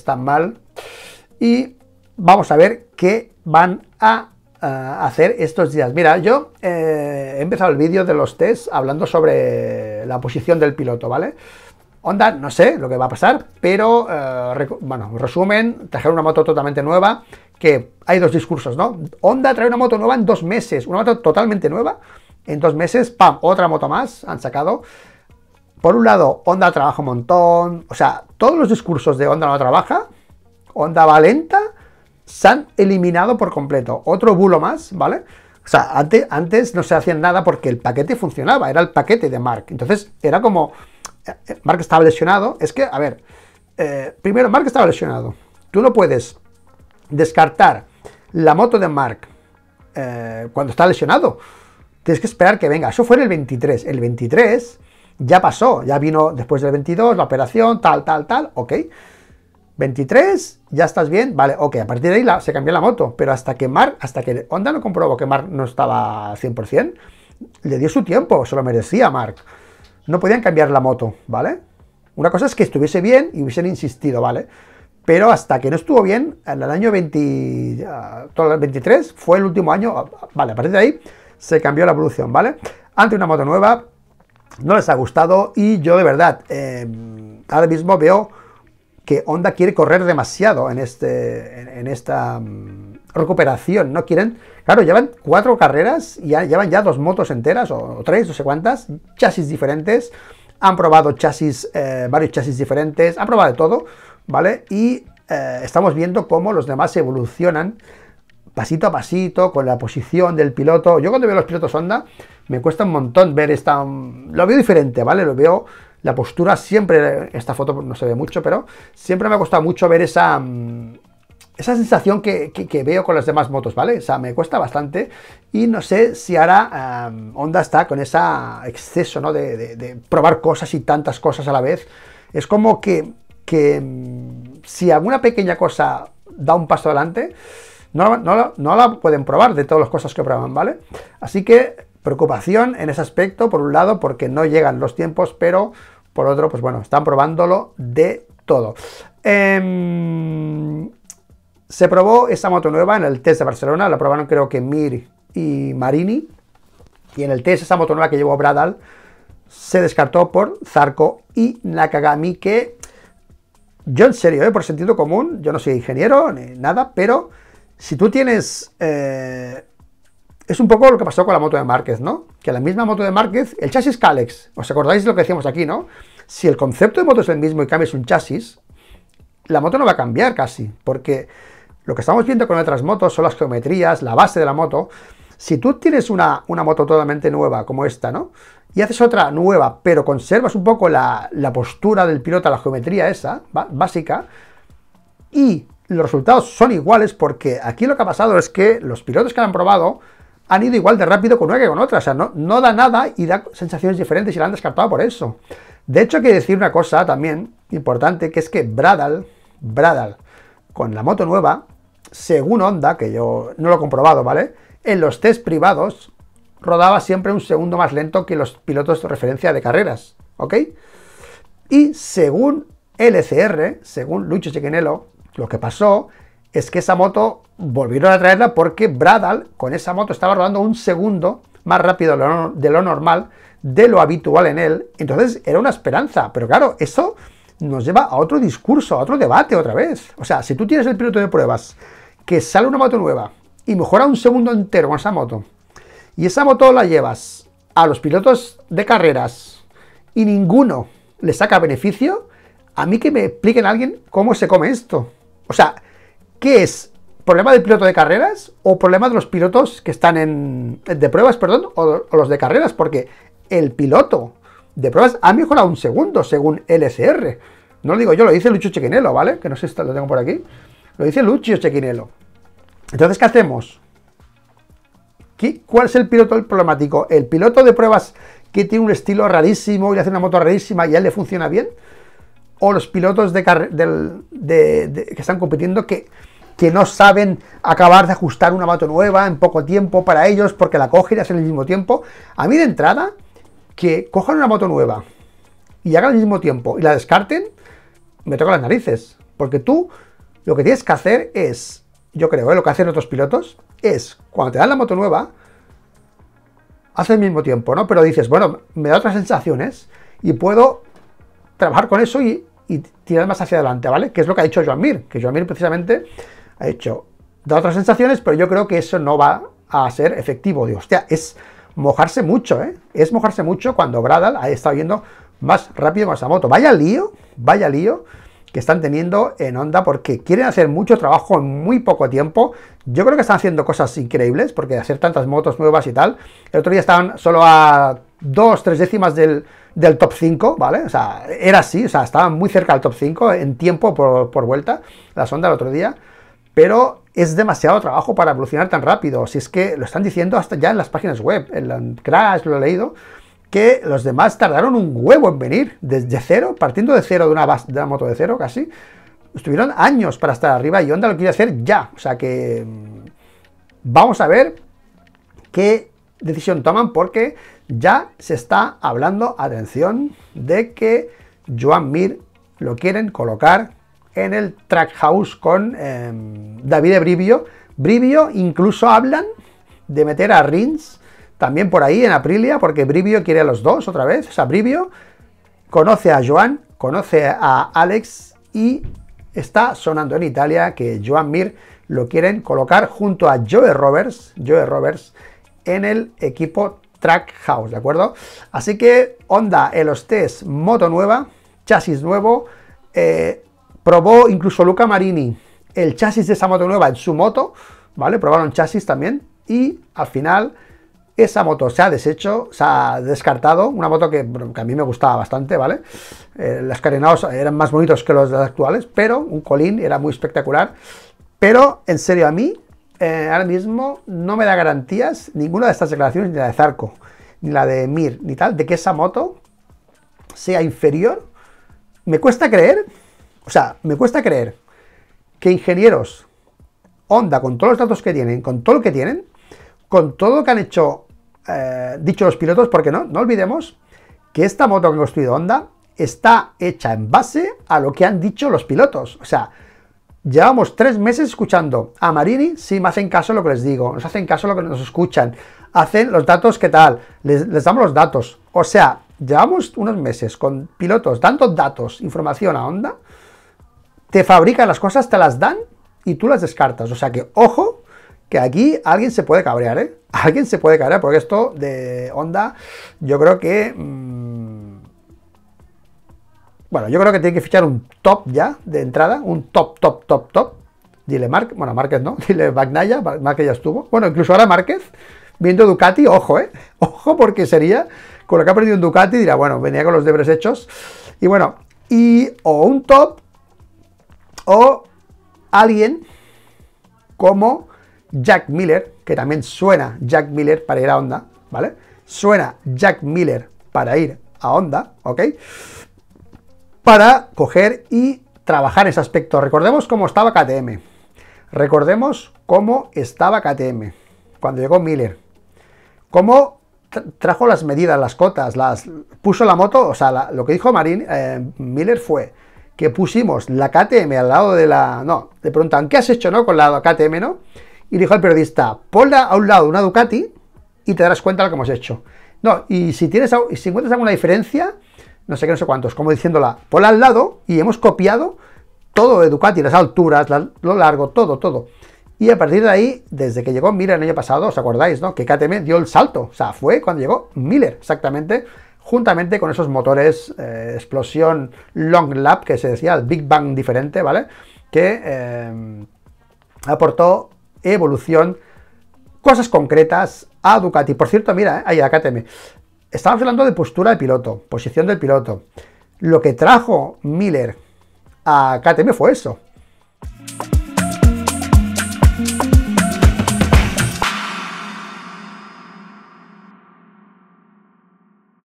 están mal. Y vamos a ver qué van a, eh, hacer estos días. Mira, yo eh, he empezado el vídeo de los test hablando sobre la posición del piloto, ¿vale? Onda, no sé lo que va a pasar, pero eh, bueno, resumen, trajeron una moto totalmente nueva, que hay dos discursos, ¿no? onda trae una moto nueva en dos meses, una moto totalmente nueva, en dos meses, ¡pam! Otra moto más han sacado. Por un lado, onda trabajo un montón, o sea, todos los discursos de onda no trabaja, onda va lenta, se han eliminado por completo. Otro bulo más, ¿vale? O sea, antes, no se hacían nada porque el paquete funcionaba, era el paquete de Mark. Entonces, era como, eh, eh, Mark estaba lesionado, es que, a ver, eh, primero, Mark estaba lesionado. Tú no puedes descartar la moto de Mark cuando está lesionado. Tienes que esperar que venga. Eso fue en el 23. El 23 ya pasó, ya vino después del 22, la operación, tal, tal, tal, ok. 23, ya estás bien, vale, ok, a partir de ahí se cambió la moto, pero hasta que Mar, hasta que Honda no comprobó que Mark no estaba 100%, le dio su tiempo, se lo merecía Mark. No podían cambiar la moto, ¿vale? Una cosa es que estuviese bien y hubiesen insistido, ¿vale? Pero hasta que no estuvo bien, en el año 23 ah, fue el último año, ah, vale, a partir de ahí se cambió la evolución, ¿vale? Ante una moto nueva, no les ha gustado y yo de verdad eh, ahora mismo veo que Honda quiere correr demasiado en, este, en, esta mm, recuperación, no quieren, claro, llevan cuatro carreras, y llevan ya dos motos enteras o, tres, no sé cuántas, chasis diferentes, han probado chasis, eh, varios chasis diferentes, han probado de todo, ¿vale? Y eh, estamos viendo cómo los demás evolucionan pasito a pasito, con la posición del piloto. Yo cuando veo los pilotos Honda, me cuesta un montón ver esta... Mm, lo veo diferente, ¿vale? Lo veo... La postura siempre, esta foto no se ve mucho, pero siempre me ha costado mucho ver esa, mm, esa sensación que, veo con las demás motos, ¿vale? O sea, me cuesta bastante y no sé si ahora eh, Honda está con ese exceso, ¿no? De, probar cosas y tantas cosas a la vez. Es como que, que mm, si alguna pequeña cosa da un paso adelante, no, la pueden probar de todas las cosas que prueban, ¿vale? Así que preocupación en ese aspecto, por un lado, porque no llegan los tiempos, pero por otro, pues bueno, están probándolo de todo. Em, se probó esa moto nueva en el test de Barcelona, la probaron creo que Mir y Marini, y en el test esa moto nueva que llevó Bradal se descartó por Zarco y Nakagami, que yo en serio, eh, por sentido común, yo no soy ingeniero ni nada, pero si tú tienes... Eh, es un poco lo que pasó con la moto de Márquez, ¿no? Que la misma moto de Márquez, el chasis Calex, ¿os acordáis de lo que decíamos aquí, no? Si el concepto de moto es el mismo y cambias un chasis, la moto no va a cambiar casi, porque lo que estamos viendo con otras motos son las geometrías, la base de la moto. Si tú tienes una, una moto totalmente nueva como esta, ¿no? Y haces otra nueva, pero conservas un poco la, la postura del piloto, la geometría esa, básica, y los resultados son iguales porque aquí lo que ha pasado es que los pilotos que han probado han ido igual de rápido con una que con otra. O sea, no, da nada y da sensaciones diferentes y la han descartado por eso. De hecho, hay que decir una cosa también importante, que es que Bradal, Bradal, con la moto nueva, según Honda, que yo no lo he comprobado, ¿vale? En los test privados rodaba siempre un segundo más lento que los pilotos de referencia de carreras, ¿ok? Y según LCR, según Lucho Chequenelo, lo que pasó es que esa moto volvieron a traerla porque Bradal con esa moto estaba rodando un segundo más rápido de lo normal, de lo habitual en él. Entonces era una esperanza, pero claro, eso nos lleva a otro discurso, a otro debate otra vez. O sea, si tú tienes el piloto de pruebas, que sale una moto nueva y mejora un segundo entero con esa moto, y esa moto la llevas a los pilotos de carreras y ninguno le saca beneficio, a mí que me expliquen a alguien cómo se come esto. O sea, ¿qué es? ¿Problema del piloto de carreras o problema de los pilotos que están en. de pruebas, perdón, o, los de carreras? Porque el piloto de pruebas ha mejorado un segundo según LSR. No lo digo yo, lo dice Lucho Chequinelo, ¿vale? Que no sé si lo tengo por aquí. Lo dice Lucho Chequinelo. Entonces, ¿qué hacemos? ¿Cuál es el piloto problemático? ¿El piloto de pruebas que tiene un estilo rarísimo y le hace una moto rarísima y a él le funciona bien? o los pilotos de, que están compitiendo que, que no saben acabar de ajustar una moto nueva en poco tiempo para ellos porque la cogen y hacen el mismo tiempo. A mí de entrada, que cojan una moto nueva y hagan el mismo tiempo y la descarten, me toca las narices. Porque tú lo que tienes que hacer es, yo creo, ¿eh? lo que hacen otros pilotos, es cuando te dan la moto nueva, hace el mismo tiempo, ¿no? Pero dices, bueno, me da otras sensaciones y puedo trabajar con eso y y tirar más hacia adelante, ¿vale? Que es lo que ha dicho Joan Mir, que Joan Mir precisamente ha hecho, da otras sensaciones, pero yo creo que eso no va a ser efectivo. Digo, hostia, es mojarse mucho, ¿eh? Es mojarse mucho cuando Bradal ha estado yendo más rápido más a moto. Vaya lío, vaya lío que están teniendo en onda porque quieren hacer mucho trabajo en muy poco tiempo. Yo creo que están haciendo cosas increíbles porque hacer tantas motos nuevas y tal. El otro día estaban solo a dos, tres décimas del, del top 5, ¿vale? O sea, era así, o sea, estaba muy cerca del top 5 en tiempo por, vuelta, la sonda el otro día, pero es demasiado trabajo para evolucionar tan rápido. Si es que lo están diciendo hasta ya en las páginas web, en Crash lo he leído, que los demás tardaron un huevo en venir, desde cero, partiendo de cero de una, base, de una moto de cero casi, estuvieron años para estar arriba y Honda lo quiere hacer ya. O sea que mm, vamos a ver qué decisión toman porque ya se está hablando, atención, de que Joan Mir lo quieren colocar en el track house con em, David Brivio. Brivio incluso hablan de meter a Rins también por ahí en Aprilia, porque Brivio quiere a los dos otra vez. O sea, Brivio conoce a Joan, conoce a Alex y está sonando en Italia que Joan Mir lo quieren colocar junto a Joe Roberts. Joe Roberts en el equipo Track House, ¿de acuerdo? Así que Honda el los test, moto nueva, chasis nuevo, eh, probó incluso Luca Marini el chasis de esa moto nueva en su moto, ¿vale? Probaron chasis también y al final esa moto se ha deshecho, se ha descartado, una moto que, a mí me gustaba bastante, ¿vale? Eh, las los carenados eran más bonitos que los actuales, pero un colín era muy espectacular, pero en serio a mí eh, ahora mismo no me da garantías ninguna de estas declaraciones, ni la de Zarco, ni la de Mir, ni tal, de que esa moto sea inferior. Me cuesta creer, o sea, me cuesta creer que ingenieros Honda, con todos los datos que tienen, con todo lo que tienen, con todo lo que han hecho, eh, dicho los pilotos, porque no, no olvidemos que esta moto que ha construido Honda está hecha en base a lo que han dicho los pilotos. O sea, Llevamos tres meses escuchando a Marini, si me hacen caso lo que les digo, nos hacen caso lo que nos escuchan, hacen los datos, ¿qué tal? Les, damos los datos. O sea, llevamos unos meses con pilotos dando datos, información a Honda, te fabrican las cosas, te las dan y tú las descartas. O sea que, ojo, que aquí alguien se puede cabrear, ¿eh? Alguien se puede cabrear, porque esto de Honda, yo creo que... Mm, bueno, yo creo que tiene que fichar un top ya de entrada, un top, top, top, top. Dile Marc, bueno, Márquez no, dile Bagnaya, Márquez ya estuvo. Bueno, incluso ahora Márquez, viendo Ducati, ojo, ¿eh? Ojo porque sería, con lo que ha perdido un Ducati, dirá, bueno, venía con los deberes hechos. Y bueno, y o un top, o alguien como Jack Miller, que también suena Jack Miller para ir a Honda, ¿vale? Suena Jack Miller para ir a Honda, ¿ok? para coger y trabajar ese aspecto. Recordemos cómo estaba KTM. Recordemos cómo estaba KTM cuando llegó Miller. Cómo trajo las medidas, las cotas, las puso la moto, o sea, lo que dijo Marín eh, Miller fue que pusimos la KTM al lado de la... No, le preguntan, ¿qué has hecho, no? Con la KTM, ¿no? Y dijo el periodista, ponla a un lado una Ducati y te darás cuenta de lo que hemos hecho. No, y si tienes y si encuentras alguna diferencia, no sé qué, no sé cuántos, como diciéndola, por al lado y hemos copiado todo de Ducati, las alturas, lo largo, todo, todo. Y a partir de ahí, desde que llegó Miller el año pasado, ¿os acordáis, no? Que KTM dio el salto, o sea, fue cuando llegó Miller, exactamente, juntamente con esos motores eh, explosión long lap que se decía, el Big Bang diferente, ¿vale? Que eh, aportó evolución, cosas concretas a Ducati. Por cierto, mira, eh, ahí a KTM, Estamos hablando de postura de piloto, posición del piloto. Lo que trajo Miller a KTM fue eso.